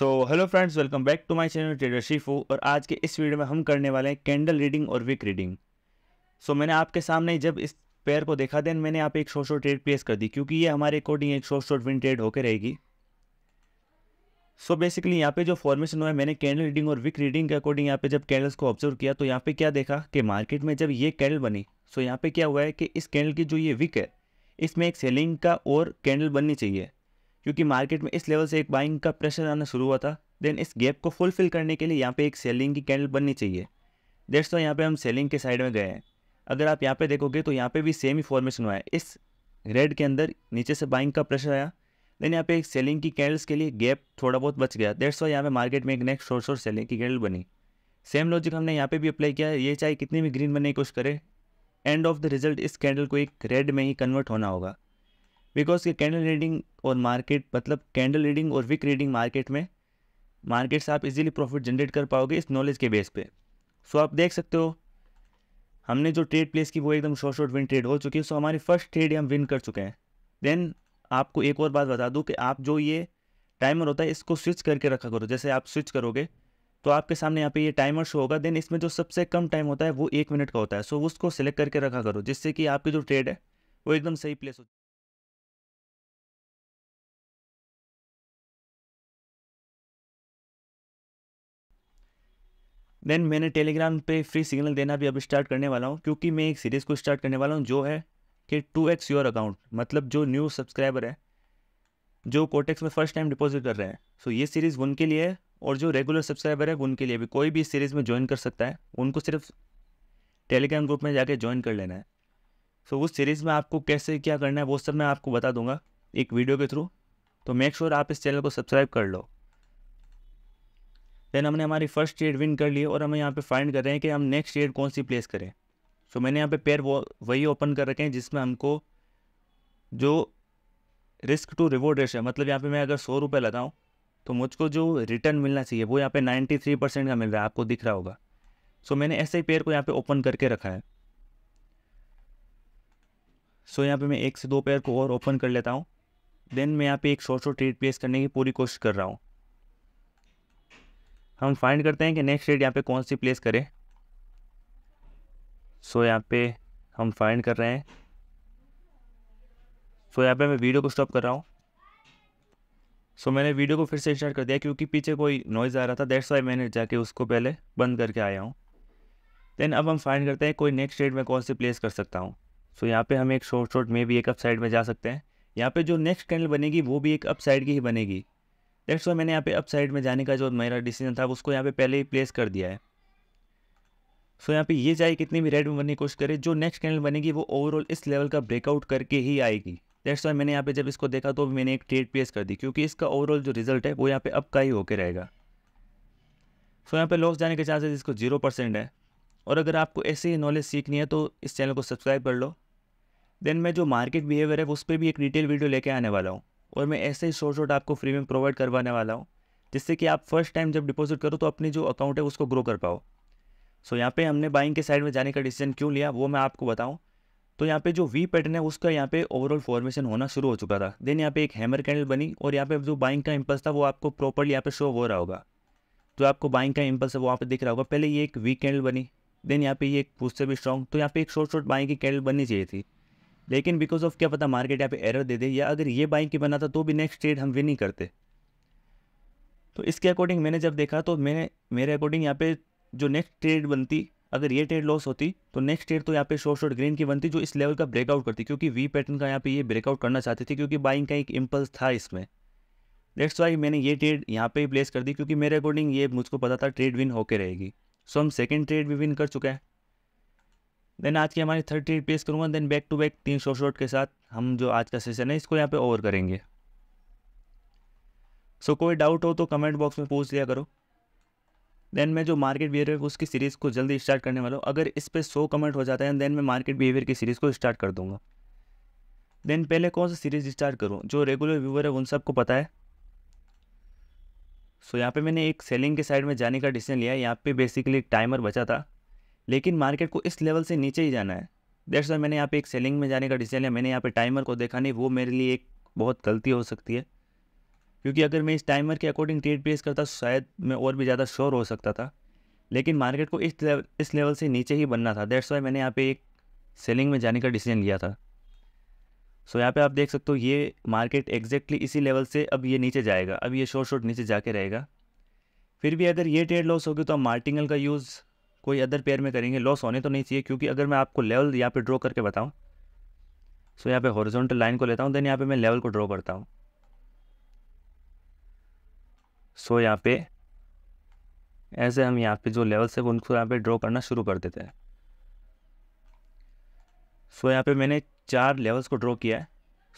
so hello friends welcome back to my channel Trader Shifu और आज के इस वीडियो में हम करने वाले हैं कैंडल रीडिंग और विक रीडिंग सो so, मैंने आपके सामने जब इस पेयर को देखा देन मैंने आप एक शॉर्ट शॉर्ट ट्रेड प्लेस कर दी क्योंकि ये हमारे अकॉर्डिंग एक शॉर्ट शॉर्ट विन ट्रेड होकर रहेगी सो बेसिकली यहाँ पे जो फॉर्मेशन हुआ है मैंने कैंडल रीडिंग और विक रीडिंग के अकॉर्डिंग यहाँ पे जब कैंडल्स को ऑब्जर्व किया तो यहाँ पे क्या देखा कि मार्केट में जब ये कैंडल बनी सो यहाँ पे क्या हुआ है कि इस कैंडल की जो ये विक है इसमें एक सेलिंग का और कैंडल बननी चाहिए क्योंकि मार्केट में इस लेवल से एक बाइंग का प्रेशर आना शुरू हुआ था देन इस गैप को फुलफिल करने के लिए यहाँ पे एक सेलिंग की कैंडल बननी चाहिए देट्स तो यहाँ पे हम सेलिंग के साइड में गए हैं अगर आप यहाँ पे देखोगे तो यहाँ पे भी सेम ही फॉर्मेशन हुआ है इस रेड के अंदर नीचे से बाइंग का प्रेशर आया देन यहाँ पे एक सेलिंग की कैंडल्स के लिए गैप थोड़ा बहुत बच गया देट्स सौ यहाँ पे मार्केट में एक नेक्स्ट सोर्स और सेलिंग की कैंडल बनी सेम लॉजिक हमने यहाँ पे भी अप्लाई किया ये चाहे कितनी भी ग्रीन बनने की कोशिश करे एंड ऑफ द रिजल्ट इस कैंडल को एक रेड में ही कन्वर्ट होना होगा बिकॉज ये कैंडल रीडिंग और मार्केट मतलब कैंडल रीडिंग और विक रीडिंग मार्केट में मार्केट से आप इजीली प्रॉफिट जनरेट कर पाओगे इस नॉलेज के बेस पे सो so, आप देख सकते हो हमने जो ट्रेड प्लेस की वो एकदम शॉर्ट शॉर्ट विन ट्रेड हो चुकी है सो हमारी फर्स्ट ट्रेड हम विन कर चुके हैं देन आपको एक और बात बता दूँ कि आप जो ये टाइमर होता है इसको स्विच करके रखा करो जैसे आप स्विच करोगे तो आपके सामने यहाँ पे ये टाइमर शो होगा देन इसमें जो सबसे कम टाइम होता है वो एक मिनट का होता है सो उसको सेलेक्ट करके रखा करो जिससे कि आपकी जो ट्रेड है वो एकदम सही प्लेस हो देन मैंने टेलीग्राम पे फ्री सिग्नल देना भी अब स्टार्ट करने वाला हूँ क्योंकि मैं एक सीरीज़ को स्टार्ट करने वाला हूँ जो है कि टू एक्स योर अकाउंट मतलब जो न्यू सब्सक्राइबर है जो कोटेक्स में फर्स्ट टाइम डिपॉजिट कर रहे हैं सो so, ये सीरीज़ उनके लिए है और जो रेगुलर सब्सक्राइबर है उनके लिए भी कोई भी इस सीरीज़ में ज्वाइन कर सकता है उनको सिर्फ टेलीग्राम ग्रुप में जाके ज्वाइन कर लेना है सो so, उस सीरीज़ में आपको कैसे क्या करना है वो सब मैं आपको बता दूंगा एक वीडियो के थ्रू तो मेक श्योर sure आप इस चैनल को सब्सक्राइब कर लो देन हमने हमारी फर्स्ट ट्रेड विन कर ली और हमें यहाँ पे फाइंड कर रहे हैं कि हम नेक्स्ट ट्रेड कौन सी प्लेस करें सो so, मैंने यहाँ पे पेयर वो वही ओपन कर रखे हैं जिसमें हमको जो रिस्क टू रिवॉर्ड है मतलब यहाँ पे मैं अगर सौ रुपये लगाऊँ तो मुझको जो रिटर्न मिलना चाहिए वो यहाँ पे नाइन्टी परसेंट का मिल रहा है आपको दिख रहा होगा सो so, मैंने ऐसे ही पेयर को यहाँ पे ओपन करके रखा है सो so, यहाँ पर मैं एक से दो पेयर को और ओपन कर लेता हूँ देन मैं यहाँ पे एक शॉर्ट शॉर्ट ट्रेड प्लेस करने की पूरी कोशिश कर रहा हूँ हम फाइंड करते हैं कि नेक्स्ट डेट यहाँ पे कौन सी प्लेस करें सो so, यहाँ पे हम फाइंड कर रहे हैं सो so, यहाँ पे मैं वीडियो को स्टॉप कर रहा हूँ सो so, मैंने वीडियो को फिर से स्टार्ट कर दिया क्योंकि पीछे कोई नॉइज़ आ रहा था दैट्स वाई मैंने जाके उसको पहले बंद करके आया हूँ देन अब हम फाइंड करते हैं कोई नेक्स्ट डेट में कौन सी प्लेस कर सकता हूँ सो so, यहाँ पर हम एक शॉर्ट शॉर्ट में भी एक अप साइड में जा सकते हैं यहाँ पे जो नेक्स्ट कैंडल बनेगी वो भी एक अप साइड की ही बनेगी लेट्स so, मैंने यहाँ पे अप साइड में जाने का जो मेरा डिसीजन था उसको यहाँ पे पहले ही प्लेस कर दिया है सो so, यहाँ पे ये चाहे कितनी भी रेड में बनने की कोशिश करे जो नेक्स्ट कैंडल बनेगी वो ओवरऑल इस लेवल का ब्रेकआउट करके ही आएगी दैट्स वाई मैंने यहाँ पे जब इसको देखा तो मैंने एक ट्रेड प्लेस कर दी क्योंकि इसका ओवरऑल जो रिजल्ट है वो यहाँ पे अप का ही होकर रहेगा सो so, यहाँ पे लॉस जाने के चांसेज इसको जीरो परसेंट है और अगर आपको ऐसी नॉलेज सीखनी है तो इस चैनल को सब्सक्राइब कर लो देन मैं जो मार्केट बिहेवियर है उस पर भी एक डिटेल वीडियो लेके आने वाला हूँ और मैं ऐसे ही शॉर्ट शॉर्ट आपको फ्री में प्रोवाइड करवाने वाला हूँ जिससे कि आप फर्स्ट टाइम जब डिपॉजिट करो तो अपनी जो अकाउंट है उसको ग्रो कर पाओ सो यहाँ पे हमने बाइंग के साइड में जाने का डिसीजन क्यों लिया वो मैं आपको बताऊँ तो यहाँ पे जो वी पैटर्न है उसका यहाँ पे ओवरऑल फॉर्मेशन होना शुरू हो चुका था देन यहाँ पे एक हैमर कैंडल बनी और यहाँ पे जो बाइंग का इम्पल्स था वो आपको प्रॉपरली यहाँ पे शो हो रहा होगा जो आपको बाइंग का इम्पल्स है वो वहाँ पर दिख रहा होगा पहले ये एक वी कैंडल बनी देन यहाँ पे ये एक पूछते भी स्ट्रॉन्ग तो यहाँ पे एक शॉर्ट शॉर्ट बाइंग की कैंडल बननी चाहिए थी लेकिन बिकॉज ऑफ क्या पता मार्केट यहाँ पे एरर दे दे या अगर ये बाइंग की बना था तो भी नेक्स्ट ट्रेड हम विन नहीं करते तो इसके अकॉर्डिंग मैंने जब देखा तो मैंने मेरे अकॉर्डिंग यहाँ पे जो नेक्स्ट ट्रेड बनती अगर ये ट्रेड लॉस होती तो नेक्स्ट ट्रेड तो यहाँ पे शॉर्ट शॉर्ट ग्रीन की बनती जो इस लेवल का ब्रेकआउट करती क्योंकि वी पैटर्न का यहाँ पे ये ब्रेकआउट करना चाहती थी क्योंकि बाइंग का एक इम्पल्स था इसमें डेट्स वाई मैंने ये ट्रेड यहाँ पे ही प्लेस कर दी क्योंकि मेरे अकॉर्डिंग ये मुझको पता था ट्रेड विन होकर रहेगी सो हम सेकेंड ट्रेड भी विन कर चुके हैं देन आज की हमारी थर्टी एट पेज करूँगा देन बैक टू बैक तीन शॉर्ट शॉट के साथ हम जो आज का सेशन है इसको यहाँ पे ओवर करेंगे सो so, कोई डाउट हो तो कमेंट बॉक्स में पूछ लिया करो देन मैं जो मार्केट बिहेवियर उसकी सीरीज़ को जल्दी स्टार्ट करने वाला हूँ अगर इस पर सौ कमेंट हो जाता है देन मैं मार्केट बिहेवियर की सीरीज़ को स्टार्ट कर दूँगा देन पहले कौन सा सीरीज़ स्टार्ट करूँ जो रेगुलर व्यूवर है उन सबको पता है सो so, यहाँ पे मैंने एक सेलिंग के साइड में जाने का डिसीजन लिया यहाँ पे बेसिकली एक टाइमर बचा था लेकिन मार्केट को इस लेवल से नीचे ही जाना है दरअसल वाई मैंने यहाँ पे एक सेलिंग में जाने का डिसीजन लिया मैंने यहाँ पे टाइमर को देखा नहीं वो मेरे लिए एक बहुत गलती हो सकती है क्योंकि अगर मैं इस टाइमर के अकॉर्डिंग ट्रेड प्लेस करता तो शायद मैं और भी ज़्यादा श्योर हो सकता था लेकिन मार्केट को इस लेवल इस लेवल से नीचे ही बनना था दैट्स वाई मैंने यहाँ पे एक सेलिंग में जाने का डिसीजन लिया था सो so, यहाँ पे आप देख सकते हो ये मार्केट एग्जैक्टली इसी लेवल से अब ये नीचे जाएगा अब ये शॉर्ट शॉर्ट नीचे जाके रहेगा फिर भी अगर ये ट्रेड लॉस होगी तो हम मार्टिंगल का यूज़ कोई अदर पेयर में करेंगे लॉस होने तो नहीं चाहिए क्योंकि अगर मैं आपको लेवल यहाँ पे ड्रॉ करके बताऊँ सो यहाँ पे हॉरिजॉन्टल लाइन को लेता हूँ देन यहाँ पे मैं लेवल को ड्रॉ करता हूँ सो यहाँ पे ऐसे हम यहाँ पे जो लेवल्स है उनको यहाँ पे ड्रॉ करना शुरू कर देते हैं सो यहाँ पे मैंने चार लेवल्स को ड्रॉ किया है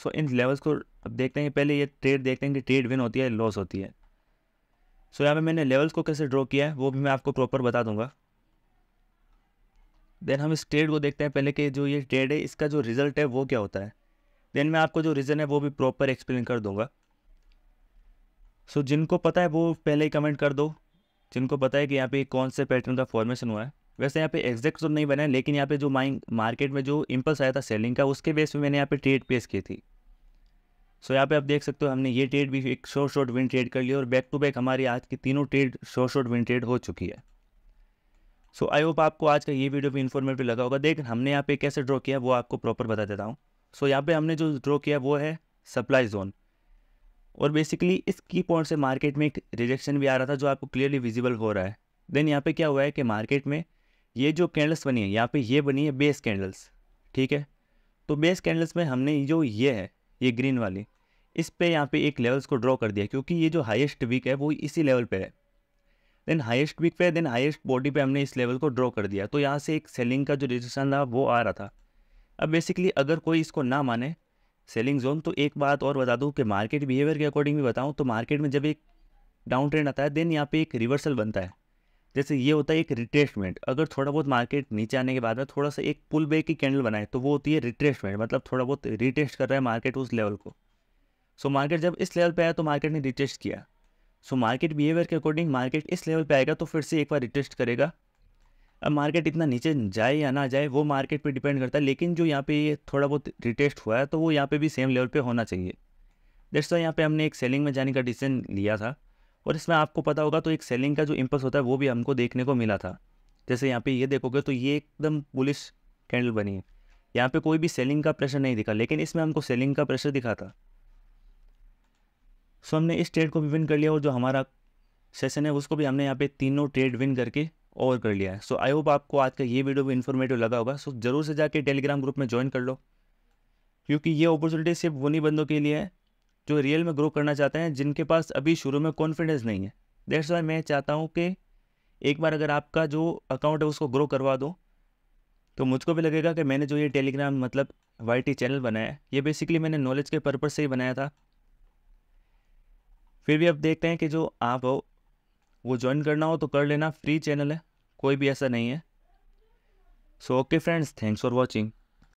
सो इन लेवल्स को अब देखते हैं पहले ये ट्रेड देखते हैं कि ट्रेड विन होती है लॉस होती है सो यहाँ पे मैंने लेवल्स को कैसे ड्रॉ किया है वो भी मैं आपको प्रॉपर बता दूंगा देन हम इस ट्रेड को देखते हैं पहले कि जो ये ट्रेड है इसका जो रिज़ल्ट है वो क्या होता है देन मैं आपको जो रीज़न है वो भी प्रॉपर एक्सप्लेन कर दूंगा सो so, जिनको पता है वो पहले ही कमेंट कर दो जिनको पता है कि यहाँ पे कौन से पैटर्न का फॉर्मेशन हुआ है वैसे यहाँ पे एग्जैक्ट तो नहीं बना है लेकिन यहाँ पे जो माइंग मार्केट में जो इम्पल्स आया था सेलिंग का उसके बेस पे मैंने यहाँ पे ट्रेड पेश की थी सो so, यहाँ पे आप देख सकते हो हमने ये ट्रेड भी एक शॉर्ट शॉर्ट विन ट्रेड कर लिया और बैक टू बैक हमारी आज की तीनों trade short short win trade हो चुकी है सो आई होप आपको आज का ये वीडियो भी इन्फॉर्मेटिव लगा होगा देख हमने यहाँ पे कैसे ड्रॉ किया वो आपको प्रॉपर बता देता हूँ सो so, यहाँ पे हमने जो ड्रॉ किया वो है सप्लाई जोन और बेसिकली इस की पॉइंट से मार्केट में एक रिजेक्शन भी आ रहा था जो आपको क्लियरली विजिबल हो रहा है देन यहाँ पे क्या हुआ है कि मार्केट में ये जो कैंडल्स बनी है यहाँ पे ये बनी है बेस कैंडल्स ठीक है तो बेस कैंडल्स में हमने जो ये है ये ग्रीन वाली इस पर यहाँ पे एक लेवल्स को ड्रॉ कर दिया क्योंकि ये जो हाइएस्ट वीक है वो इसी लेवल पर है देन हाइस्ट विक पे देन हाइस्ट बॉडी पे हमने इस लेवल को ड्रॉ कर दिया तो यहाँ से एक सेलिंग का जो रजिस्ट्रेशन था वो आ रहा था अब बेसिकली अगर कोई इसको ना माने सेलिंग जोन तो एक बात और बता दूँ कि मार्केट बिहेवियर के अकॉर्डिंग भी बताऊँ तो मार्केट में जब एक डाउन ट्रेंड आता है देन यहाँ पे एक रिवर्सल बनता है जैसे ये होता है एक रिट्रेसमेंट अगर थोड़ा बहुत मार्केट नीचे आने के बाद में थोड़ा सा एक पुल बैक की कैंडल बनाए तो वो होती है रिट्रेसमेंट मतलब थोड़ा बहुत रिटेस्ट कर रहा है मार्केट उस लेवल को सो so, मार्केट जब इस लेवल पे आया तो मार्केट ने रिटेस्ट किया सो मार्केट बिहेवियर के अकॉर्डिंग मार्केट इस लेवल पे आएगा तो फिर से एक बार रिटेस्ट करेगा अब मार्केट इतना नीचे जाए या ना जाए वो मार्केट पे डिपेंड करता है लेकिन जो यहाँ पे थोड़ा बहुत रिटेस्ट हुआ है तो वो यहाँ पे भी सेम लेवल पे होना चाहिए दैट्स यहाँ पे हमने एक सेलिंग में जाने का डिसीजन लिया था और इसमें आपको पता होगा तो एक सेलिंग का जो इम्पल्स होता है वो भी हमको देखने को मिला था जैसे यहाँ पर ये देखोगे तो ये एकदम बुलिश कैंडल बनी है यहाँ पे कोई भी सेलिंग का प्रेशर नहीं दिखा लेकिन इसमें हमको सेलिंग का प्रेशर दिखा था सो हमने इस ट्रेड को भी विन कर लिया और जो हमारा सेशन है उसको भी हमने यहाँ पे तीनों ट्रेड विन करके ओवर कर लिया है सो आई होप आपको आज का ये वीडियो भी इन्फॉर्मेटिव लगा होगा सो ज़रूर से जाके टेलीग्राम ग्रुप में ज्वाइन कर लो क्योंकि ये अपॉर्चुनिटी सिर्फ उन्हीं बंदों के लिए है जो रियल में ग्रो करना चाहते हैं जिनके पास अभी शुरू में कॉन्फिडेंस नहीं है दैट्स वाई मैं चाहता हूँ कि एक बार अगर आपका जो अकाउंट है उसको ग्रो करवा दो तो मुझको भी लगेगा कि मैंने जो ये टेलीग्राम मतलब वाई चैनल बनाया है ये बेसिकली मैंने नॉलेज के पर्पज़ से ही बनाया था फिर भी अब देखते हैं कि जो आप हो वो ज्वाइन करना हो तो कर लेना फ्री चैनल है कोई भी ऐसा नहीं है so okay friends thanks for watching